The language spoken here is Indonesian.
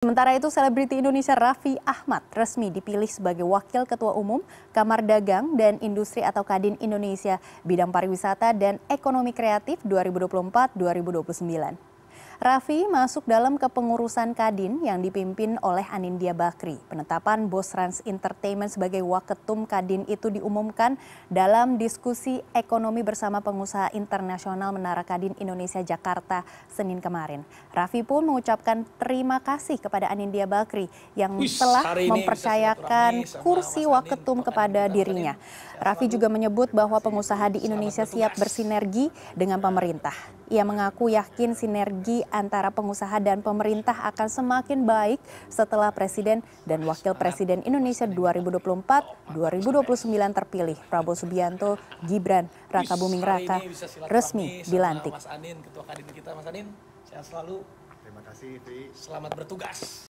Sementara itu, selebriti Indonesia Raffi Ahmad resmi dipilih sebagai Wakil Ketua Umum Kamar Dagang dan Industri atau Kadin Indonesia Bidang Pariwisata dan Ekonomi Kreatif 2024-2029. Raffi masuk dalam kepengurusan Kadin yang dipimpin oleh Anindya Bakri. Penetapan Bos Trans Entertainment sebagai waketum Kadin itu diumumkan dalam diskusi ekonomi bersama pengusaha internasional Menara Kadin Indonesia Jakarta Senin kemarin. Raffi pun mengucapkan terima kasih kepada Anindya Bakri yang Wish, telah mempercayakan kursi waketum kepada dirinya. Raffi juga menyebut bahwa pengusaha di Indonesia siap bersinergi dengan pemerintah. Ia mengaku yakin sinergi antara pengusaha dan pemerintah akan semakin baik setelah Presiden dan Wakil Presiden Indonesia 2024-2029 terpilih Prabowo Subianto, Gibran, Raka Buming Raka resmi dilantik. Selamat bertugas.